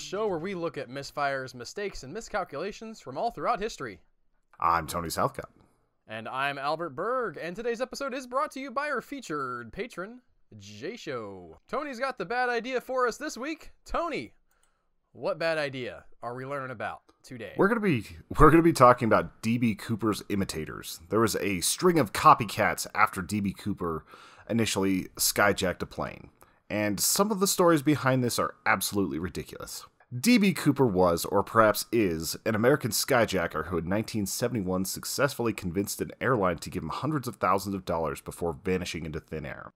show where we look at misfires, mistakes, and miscalculations from all throughout history. I'm Tony Southcott. And I'm Albert Berg, and today's episode is brought to you by our featured patron, J Show. Tony's got the bad idea for us this week. Tony, what bad idea are we learning about today? We're gonna be we're gonna be talking about DB Cooper's imitators. There was a string of copycats after DB Cooper initially skyjacked a plane. And some of the stories behind this are absolutely ridiculous. DB Cooper was, or perhaps is, an American skyjacker who in 1971 successfully convinced an airline to give him hundreds of thousands of dollars before vanishing into thin air.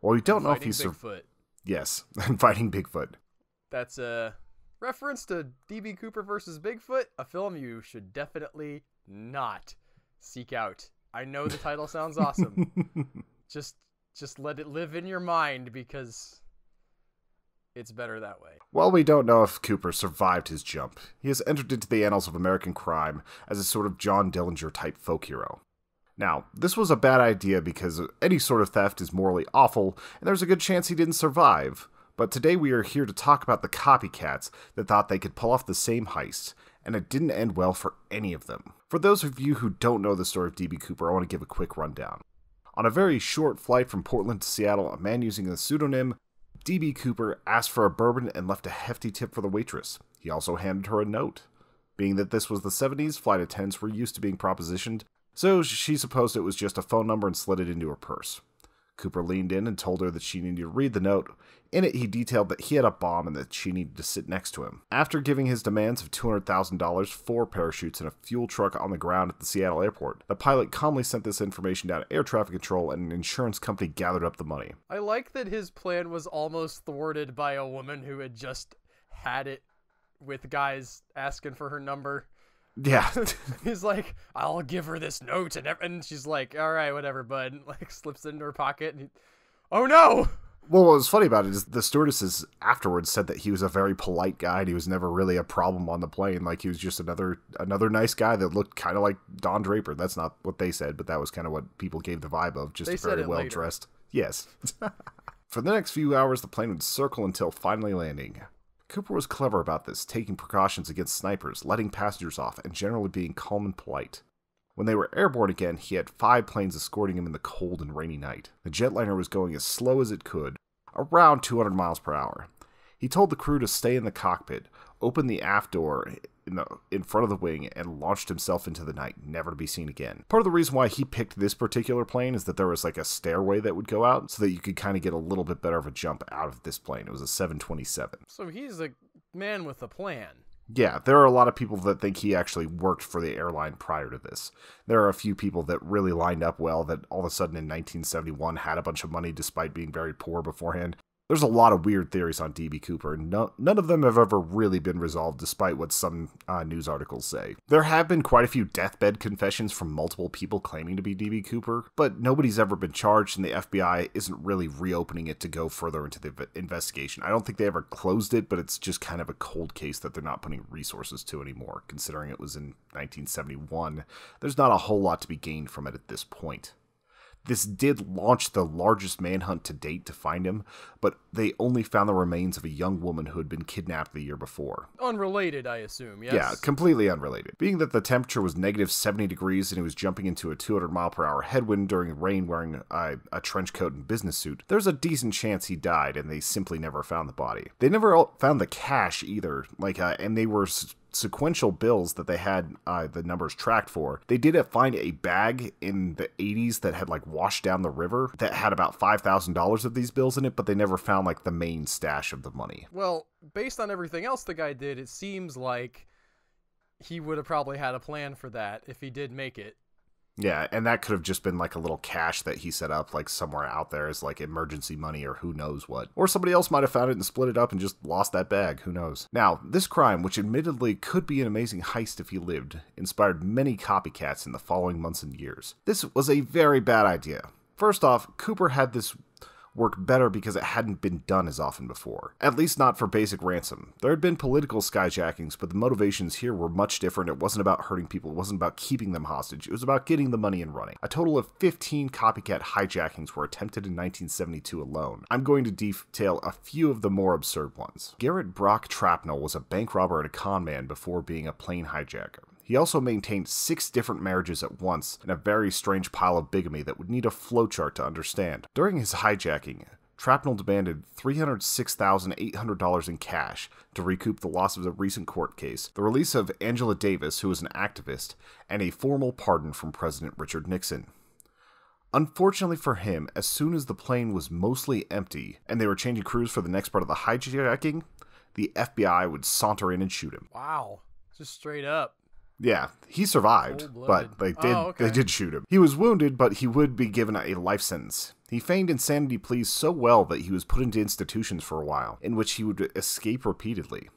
Well, we don't know if he's survived. yes, I'm fighting Bigfoot. That's a reference to DB Cooper versus Bigfoot, a film you should definitely not seek out. I know the title sounds awesome. just just let it live in your mind because it's better that way. While we don't know if Cooper survived his jump, he has entered into the annals of American crime as a sort of John Dillinger type folk hero. Now, this was a bad idea because any sort of theft is morally awful, and there's a good chance he didn't survive. But today we are here to talk about the copycats that thought they could pull off the same heist, and it didn't end well for any of them. For those of you who don't know the story of D.B. Cooper, I want to give a quick rundown. On a very short flight from Portland to Seattle, a man using the pseudonym DB Cooper asked for a bourbon and left a hefty tip for the waitress. He also handed her a note. Being that this was the 70s, flight attendants were used to being propositioned, so she supposed it was just a phone number and slid it into her purse. Cooper leaned in and told her that she needed to read the note. In it, he detailed that he had a bomb and that she needed to sit next to him. After giving his demands of $200,000, four parachutes, and a fuel truck on the ground at the Seattle airport, the pilot calmly sent this information down to air traffic control and an insurance company gathered up the money. I like that his plan was almost thwarted by a woman who had just had it with guys asking for her number. Yeah. He's like, I'll give her this note, and, and she's like, all right, whatever, bud. And, like slips it into her pocket, and he, oh no. Well, what was funny about it is the stewardesses afterwards said that he was a very polite guy and he was never really a problem on the plane. Like he was just another another nice guy that looked kind of like Don Draper. That's not what they said, but that was kind of what people gave the vibe of. Just they very well dressed. Yes. For the next few hours, the plane would circle until finally landing. Cooper was clever about this, taking precautions against snipers, letting passengers off, and generally being calm and polite. When they were airborne again, he had five planes escorting him in the cold and rainy night. The jetliner was going as slow as it could, around 200 miles per hour. He told the crew to stay in the cockpit, opened the aft door in, the, in front of the wing and launched himself into the night, never to be seen again. Part of the reason why he picked this particular plane is that there was like a stairway that would go out so that you could kind of get a little bit better of a jump out of this plane. It was a 727. So he's a man with a plan. Yeah, there are a lot of people that think he actually worked for the airline prior to this. There are a few people that really lined up well that all of a sudden in 1971 had a bunch of money despite being very poor beforehand there's a lot of weird theories on DB Cooper. No, none of them have ever really been resolved, despite what some uh, news articles say. There have been quite a few deathbed confessions from multiple people claiming to be DB Cooper, but nobody's ever been charged, and the FBI isn't really reopening it to go further into the investigation. I don't think they ever closed it, but it's just kind of a cold case that they're not putting resources to anymore, considering it was in 1971. There's not a whole lot to be gained from it at this point. This did launch the largest manhunt to date to find him, but they only found the remains of a young woman who had been kidnapped the year before. Unrelated, I assume, yes? Yeah, completely unrelated. Being that the temperature was negative 70 degrees and he was jumping into a 200 mile per hour headwind during rain wearing uh, a trench coat and business suit, there's a decent chance he died and they simply never found the body. They never found the cash either, like, uh, and they were sequential bills that they had uh, the numbers tracked for, they did find a bag in the 80s that had like washed down the river that had about $5,000 of these bills in it, but they never found like the main stash of the money. Well, based on everything else the guy did, it seems like he would have probably had a plan for that if he did make it. Yeah, and that could have just been like a little cash that he set up like somewhere out there as like emergency money or who knows what. Or somebody else might have found it and split it up and just lost that bag, who knows. Now, this crime, which admittedly could be an amazing heist if he lived, inspired many copycats in the following months and years. This was a very bad idea. First off, Cooper had this worked better because it hadn't been done as often before. At least not for basic ransom. There had been political skyjackings, but the motivations here were much different. It wasn't about hurting people, it wasn't about keeping them hostage, it was about getting the money and running. A total of 15 copycat hijackings were attempted in 1972 alone. I'm going to detail a few of the more absurd ones. Garrett Brock Trapnell was a bank robber and a con man before being a plane hijacker. He also maintained six different marriages at once and a very strange pile of bigamy that would need a flowchart to understand. During his hijacking, Trapnell demanded $306,800 in cash to recoup the loss of the recent court case, the release of Angela Davis, who was an activist, and a formal pardon from President Richard Nixon. Unfortunately for him, as soon as the plane was mostly empty and they were changing crews for the next part of the hijacking, the FBI would saunter in and shoot him. Wow. Just straight up. Yeah, he survived, but they did oh, okay. they did shoot him. He was wounded, but he would be given a life sentence. He feigned insanity pleas so well that he was put into institutions for a while, in which he would escape repeatedly.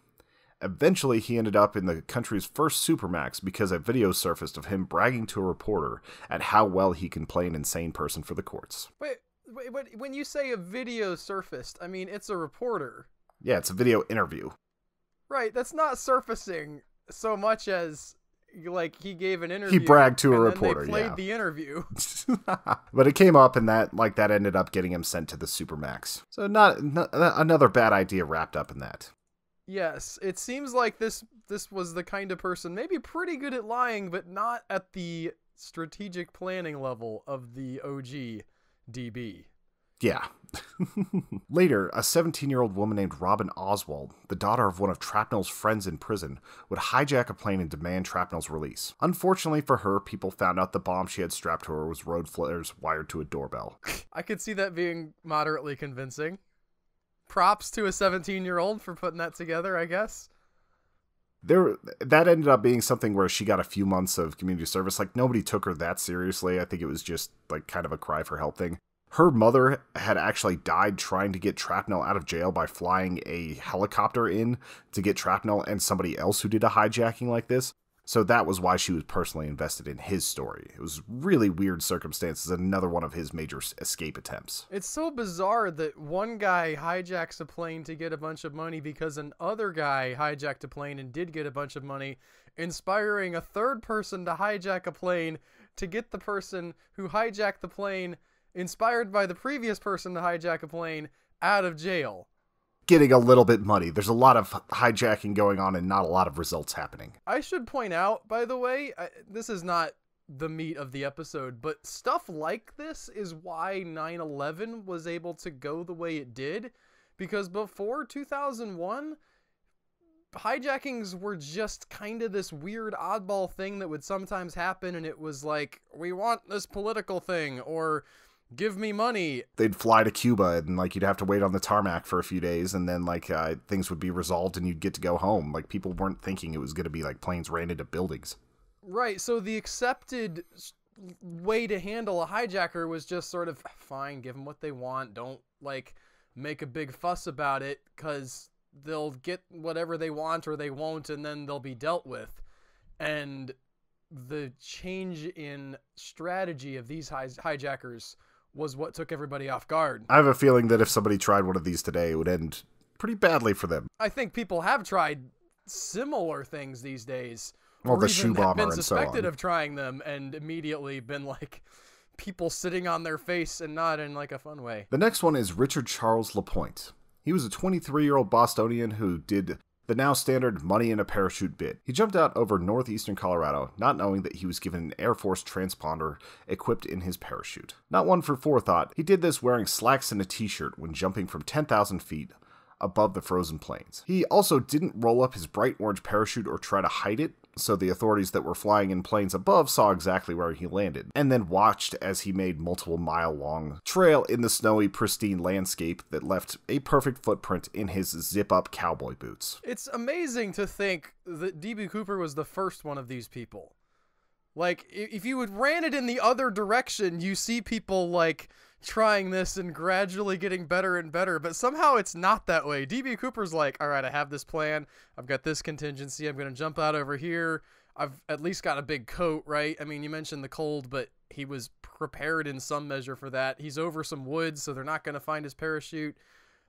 Eventually, he ended up in the country's first Supermax because a video surfaced of him bragging to a reporter at how well he can play an insane person for the courts. Wait, wait when you say a video surfaced, I mean it's a reporter. Yeah, it's a video interview. Right, that's not surfacing so much as like he gave an interview. He bragged to a reporter. They played yeah. the interview. but it came up, and that like that ended up getting him sent to the supermax. So not, not another bad idea wrapped up in that. Yes, it seems like this this was the kind of person maybe pretty good at lying, but not at the strategic planning level of the OG DB. Yeah. Later, a 17 year old woman named Robin Oswald, the daughter of one of Trapnell's friends in prison, would hijack a plane and demand Trapnell's release. Unfortunately for her, people found out the bomb she had strapped to her was road flares wired to a doorbell. I could see that being moderately convincing. Props to a 17 year old for putting that together, I guess there that ended up being something where she got a few months of community service like nobody took her that seriously i think it was just like kind of a cry for help thing her mother had actually died trying to get Trapnel out of jail by flying a helicopter in to get Trapnel and somebody else who did a hijacking like this. So that was why she was personally invested in his story. It was really weird circumstances, another one of his major escape attempts. It's so bizarre that one guy hijacks a plane to get a bunch of money because another guy hijacked a plane and did get a bunch of money, inspiring a third person to hijack a plane to get the person who hijacked the plane inspired by the previous person to hijack a plane out of jail. Getting a little bit muddy. There's a lot of hijacking going on and not a lot of results happening. I should point out, by the way, I, this is not the meat of the episode, but stuff like this is why 9 11 was able to go the way it did. Because before 2001, hijackings were just kind of this weird oddball thing that would sometimes happen, and it was like, we want this political thing, or give me money. They'd fly to Cuba and like you'd have to wait on the tarmac for a few days and then like uh, things would be resolved and you'd get to go home. Like people weren't thinking it was going to be like planes ran into buildings. Right. So the accepted way to handle a hijacker was just sort of fine, give them what they want. Don't like make a big fuss about it because they'll get whatever they want or they won't and then they'll be dealt with. And the change in strategy of these hij- hijackers was what took everybody off guard. I have a feeling that if somebody tried one of these today, it would end pretty badly for them. I think people have tried similar things these days. Well, the shoe bomber been suspected so of trying them and immediately been like people sitting on their face and not in like a fun way. The next one is Richard Charles Lapointe. He was a 23 year old Bostonian who did the now standard money in a parachute bid. He jumped out over northeastern Colorado, not knowing that he was given an Air Force transponder equipped in his parachute. Not one for forethought, he did this wearing slacks and a t shirt when jumping from 10,000 feet above the frozen plains. He also didn't roll up his bright orange parachute or try to hide it, so the authorities that were flying in planes above saw exactly where he landed, and then watched as he made multiple mile long trail in the snowy, pristine landscape that left a perfect footprint in his zip up cowboy boots. It's amazing to think that DB Cooper was the first one of these people. Like, if you had ran it in the other direction, you see people like trying this and gradually getting better and better, but somehow it's not that way. DB Cooper's like, all right, I have this plan. I've got this contingency. I'm going to jump out over here. I've at least got a big coat, right? I mean, you mentioned the cold, but he was prepared in some measure for that. He's over some woods, so they're not going to find his parachute.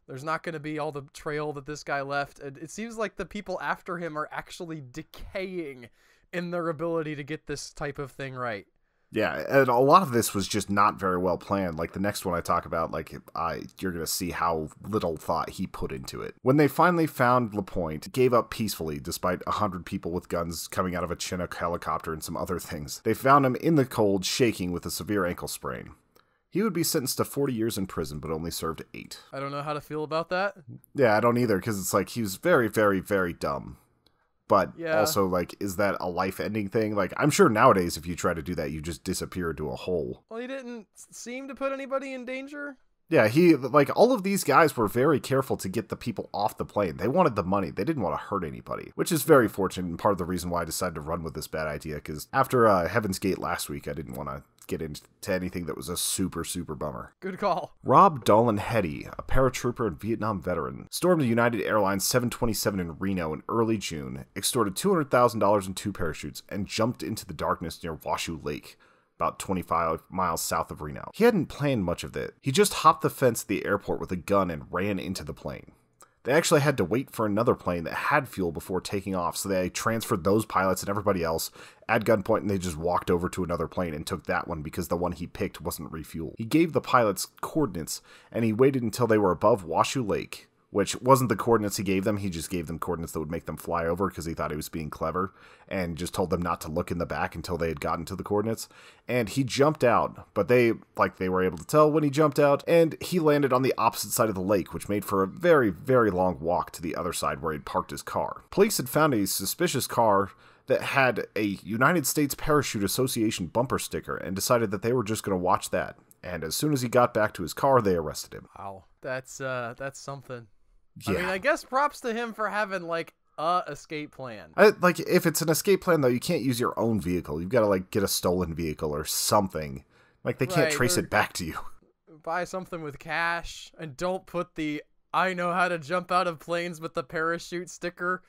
There's not going to be all the trail that this guy left. And it seems like the people after him are actually decaying in their ability to get this type of thing right. Yeah, and a lot of this was just not very well planned. Like the next one I talk about, like I you're gonna see how little thought he put into it. When they finally found Lapointe, gave up peacefully despite a hundred people with guns coming out of a Chinook helicopter and some other things. They found him in the cold, shaking with a severe ankle sprain. He would be sentenced to 40 years in prison, but only served eight. I don't know how to feel about that. Yeah, I don't either, because it's like he was very, very, very dumb but yeah. also like is that a life-ending thing like i'm sure nowadays if you try to do that you just disappear into a hole well he didn't seem to put anybody in danger yeah he like all of these guys were very careful to get the people off the plane they wanted the money they didn't want to hurt anybody which is very fortunate and part of the reason why i decided to run with this bad idea because after uh, heaven's gate last week i didn't want to get into anything that was a super, super bummer. Good call. Rob Dolan Hetty, a paratrooper and Vietnam veteran, stormed a United Airlines 727 in Reno in early June, extorted $200,000 in two parachutes, and jumped into the darkness near Washoe Lake about 25 miles south of Reno. He hadn't planned much of it. He just hopped the fence at the airport with a gun and ran into the plane. They actually had to wait for another plane that had fuel before taking off, so they transferred those pilots and everybody else at gunpoint and they just walked over to another plane and took that one because the one he picked wasn't refueled. He gave the pilots coordinates and he waited until they were above Washoe Lake which wasn't the coordinates he gave them. He just gave them coordinates that would make them fly over because he thought he was being clever and just told them not to look in the back until they had gotten to the coordinates. And he jumped out, but they, like, they were able to tell when he jumped out, and he landed on the opposite side of the lake, which made for a very, very long walk to the other side where he'd parked his car. Police had found a suspicious car that had a United States Parachute Association bumper sticker and decided that they were just going to watch that. And as soon as he got back to his car, they arrested him. Wow, that's uh, that's something. Yeah. I mean, I guess props to him for having like a escape plan. I, like if it's an escape plan though, you can't use your own vehicle. You've got to like get a stolen vehicle or something. Like they can't trace it back to you. Buy something with cash and don't put the I know how to jump out of planes with the parachute sticker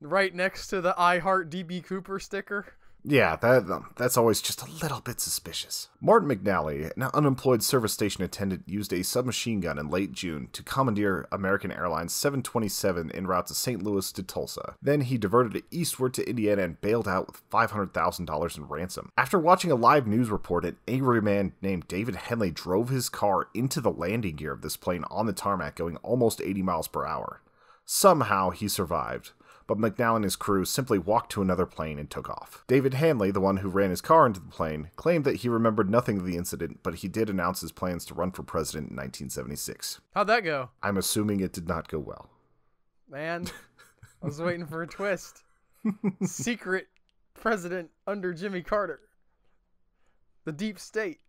right next to the I heart DB Cooper sticker. Yeah, that um, that's always just a little bit suspicious. Martin McNally, an unemployed service station attendant, used a submachine gun in late June to commandeer American Airlines 727 en route to St. Louis to Tulsa. Then he diverted it eastward to Indiana and bailed out with $500,000 in ransom. After watching a live news report, an angry man named David Henley drove his car into the landing gear of this plane on the tarmac going almost 80 miles per hour. Somehow he survived but McNally and his crew simply walked to another plane and took off. David Hanley, the one who ran his car into the plane, claimed that he remembered nothing of the incident, but he did announce his plans to run for president in 1976. How'd that go? I'm assuming it did not go well. Man, I was waiting for a twist. Secret president under Jimmy Carter. The deep state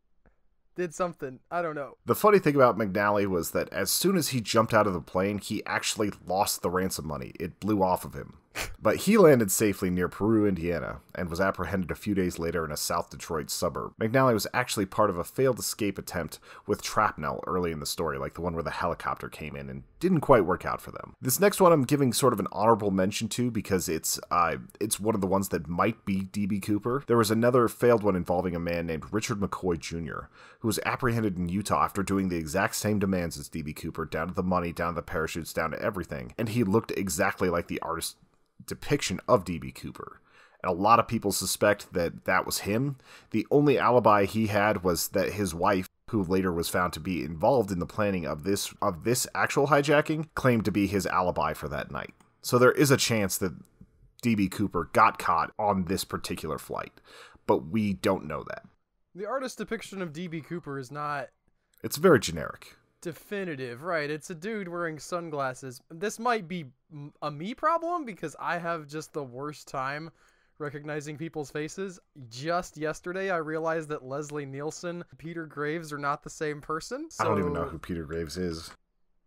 did something. I don't know. The funny thing about McNally was that as soon as he jumped out of the plane, he actually lost the ransom money. It blew off of him. But he landed safely near Peru, Indiana, and was apprehended a few days later in a South Detroit suburb. McNally was actually part of a failed escape attempt with Trapnell early in the story, like the one where the helicopter came in and didn't quite work out for them. This next one I'm giving sort of an honorable mention to because it's uh, it's one of the ones that might be DB Cooper. There was another failed one involving a man named Richard McCoy Jr., who was apprehended in Utah after doing the exact same demands as DB Cooper, down to the money, down to the parachutes, down to everything, and he looked exactly like the artist depiction of DB Cooper. And a lot of people suspect that that was him. The only alibi he had was that his wife, who later was found to be involved in the planning of this of this actual hijacking, claimed to be his alibi for that night. So there is a chance that DB Cooper got caught on this particular flight, but we don't know that. The artist's depiction of DB Cooper is not it's very generic definitive, right? It's a dude wearing sunglasses. This might be a me problem because I have just the worst time recognizing people's faces. Just yesterday, I realized that Leslie Nielsen, Peter Graves are not the same person. So... I don't even know who Peter Graves is.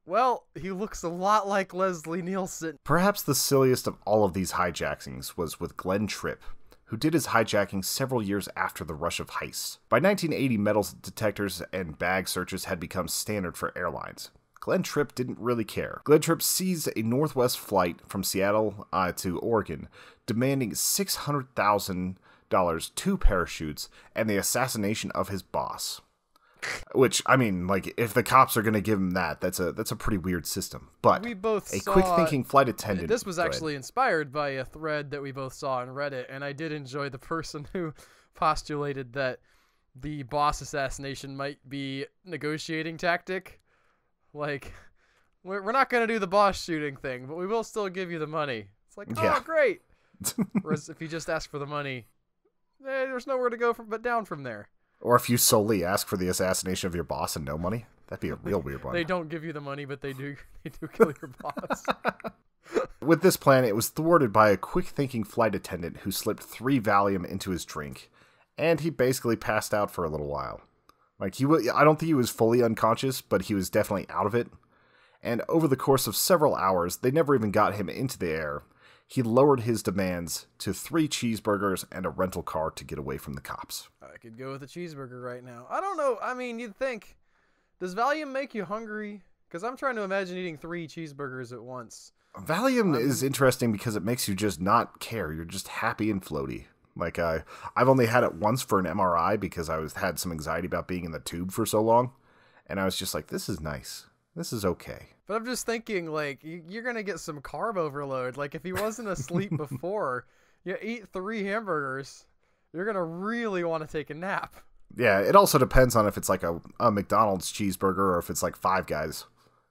Well, he looks a lot like Leslie Nielsen. Perhaps the silliest of all of these hijackings was with Glenn Tripp, who did his hijacking several years after the rush of heists. By 1980, metal detectors and bag searches had become standard for airlines. Glenn Tripp didn't really care. Glenn Tripp seized a Northwest flight from Seattle uh, to Oregon, demanding six hundred thousand dollars, two parachutes, and the assassination of his boss. Which I mean, like if the cops are going to give him that, that's a that's a pretty weird system. But we both a quick thinking flight attendant. This was actually inspired by a thread that we both saw on Reddit, and I did enjoy the person who postulated that the boss assassination might be negotiating tactic. Like, we're not going to do the boss shooting thing, but we will still give you the money. It's like, oh, yeah. great. Whereas if you just ask for the money, eh, there's nowhere to go from but down from there. Or if you solely ask for the assassination of your boss and no money, that'd be a real weird one. they don't give you the money, but they do they do kill your boss. With this plan, it was thwarted by a quick-thinking flight attendant who slipped three Valium into his drink, and he basically passed out for a little while. Like he, w- I don't think he was fully unconscious, but he was definitely out of it. And over the course of several hours, they never even got him into the air, he lowered his demands to three cheeseburgers and a rental car to get away from the cops. I could go with a cheeseburger right now. I don't know. I mean, you'd think, does Valium make you hungry? Because I'm trying to imagine eating three cheeseburgers at once. Valium is interesting because it makes you just not care. You're just happy and floaty. Like I, I've only had it once for an MRI because I was had some anxiety about being in the tube for so long, and I was just like, this is nice this is okay. But I'm just thinking, like, you're gonna get some carb overload. Like, if he wasn't asleep before, you eat three hamburgers, you're gonna really want to take a nap. Yeah, it also depends on if it's like a, a McDonald's cheeseburger or if it's like Five Guys.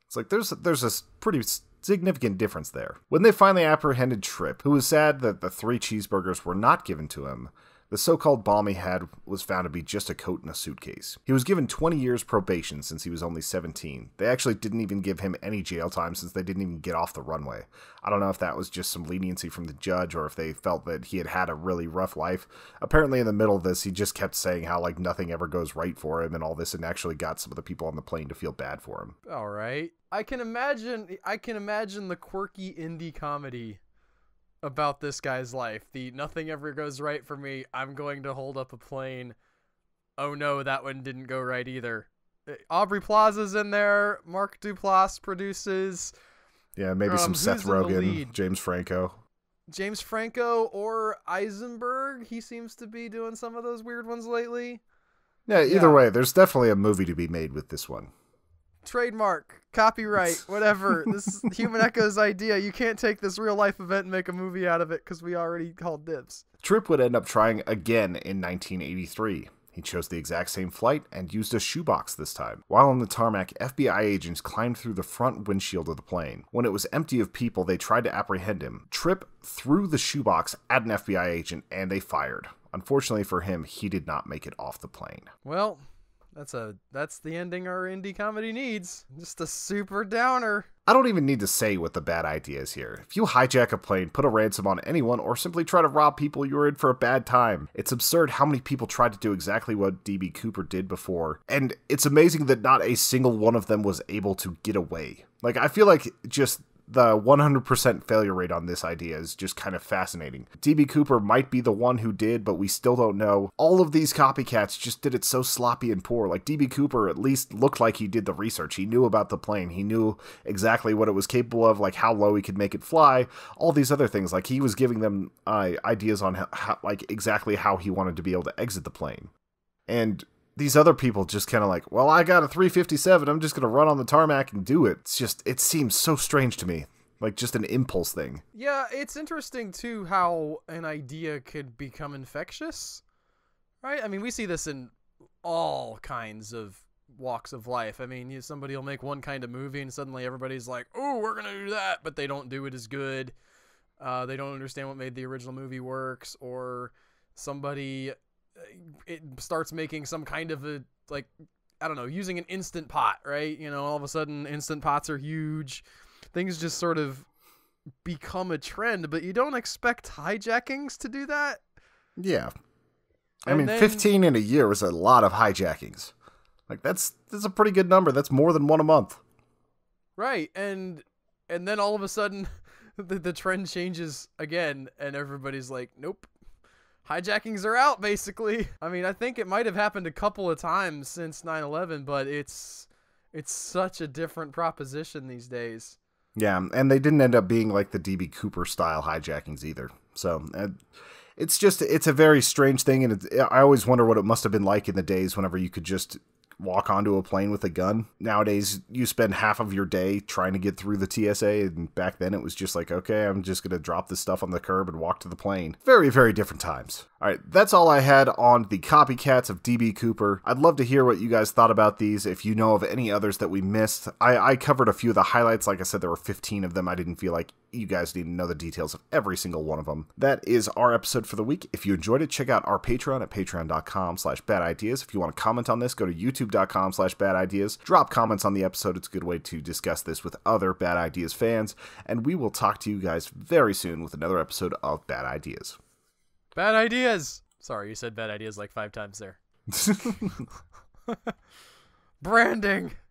It's like there's there's a pretty significant difference there. When they finally apprehended Tripp, who was sad that the three cheeseburgers were not given to him, the so called bomb he had was found to be just a coat in a suitcase. He was given 20 years probation since he was only 17. They actually didn't even give him any jail time since they didn't even get off the runway. I don't know if that was just some leniency from the judge or if they felt that he had had a really rough life. Apparently, in the middle of this, he just kept saying how, like, nothing ever goes right for him and all this, and actually got some of the people on the plane to feel bad for him. All right. I can imagine I can imagine the quirky indie comedy about this guy's life. The nothing ever goes right for me. I'm going to hold up a plane. Oh no, that one didn't go right either. Uh, Aubrey Plaza's in there. Mark Duplass produces. Yeah, maybe um, some Seth Rogen, James Franco. James Franco or Eisenberg. He seems to be doing some of those weird ones lately. Yeah, either yeah. way, there's definitely a movie to be made with this one trademark, copyright, whatever. this is Human Echo's idea. You can't take this real life event and make a movie out of it because we already called dibs. Trip would end up trying again in 1983. He chose the exact same flight and used a shoebox this time. While on the tarmac, FBI agents climbed through the front windshield of the plane. When it was empty of people, they tried to apprehend him. Tripp threw the shoebox at an FBI agent and they fired. Unfortunately for him, he did not make it off the plane. Well, that's a that's the ending our indie comedy needs. Just a super downer. I don't even need to say what the bad idea is here. If you hijack a plane, put a ransom on anyone, or simply try to rob people, you're in for a bad time. It's absurd how many people tried to do exactly what DB Cooper did before, and it's amazing that not a single one of them was able to get away. Like, I feel like just the 100% failure rate on this idea is just kind of fascinating. DB Cooper might be the one who did, but we still don't know. All of these copycats just did it so sloppy and poor. Like DB Cooper at least looked like he did the research. He knew about the plane. He knew exactly what it was capable of, like how low he could make it fly, all these other things. Like he was giving them uh, ideas on how, how, like exactly how he wanted to be able to exit the plane. And these other people just kind of like, well, I got a 357. I'm just going to run on the tarmac and do it. It's just, it seems so strange to me. Like just an impulse thing. Yeah, it's interesting too how an idea could become infectious, right? I mean, we see this in all kinds of walks of life. I mean, you, somebody will make one kind of movie and suddenly everybody's like, oh, we're going to do that, but they don't do it as good. Uh, they don't understand what made the original movie works, or somebody uh, it starts making some kind of a like I don't know, using an instant pot, right? You know, all of a sudden instant pots are huge. Things just sort of become a trend, but you don't expect hijackings to do that. Yeah. I and mean, then... 15 in a year is a lot of hijackings. Like that's that's a pretty good number. That's more than one a month. Right. And and then all of a sudden the, the trend changes again and everybody's like, "Nope, hijackings are out basically. I mean, I think it might have happened a couple of times since 9/11, but it's it's such a different proposition these days. Yeah, and they didn't end up being like the DB Cooper style hijackings either. So uh, it's just it's a very strange thing, and I always wonder what it must have been like in the days whenever you could just walk onto a plane with a gun. Nowadays, you spend half of your day trying to get through the TSA, and back then it was just like, okay, I'm just going to drop this stuff on the curb and walk to the plane. Very, very different times. All right, that's all I had on the copycats of DB Cooper. I'd love to hear what you guys thought about these. If you know of any others that we missed, I, I covered a few of the highlights. Like I said, there were 15 of them. I didn't feel like you guys need to know the details of every single one of them. That is our episode for the week. If you enjoyed it, check out our Patreon at patreon.com slash bad ideas. If you want to comment on this, go to youtube.com slash bad ideas. Drop comments on the episode. It's a good way to discuss this with other Bad Ideas fans. And we will talk to you guys very soon with another episode of Bad Ideas. Bad ideas. Sorry, you said bad ideas like five times there. Branding.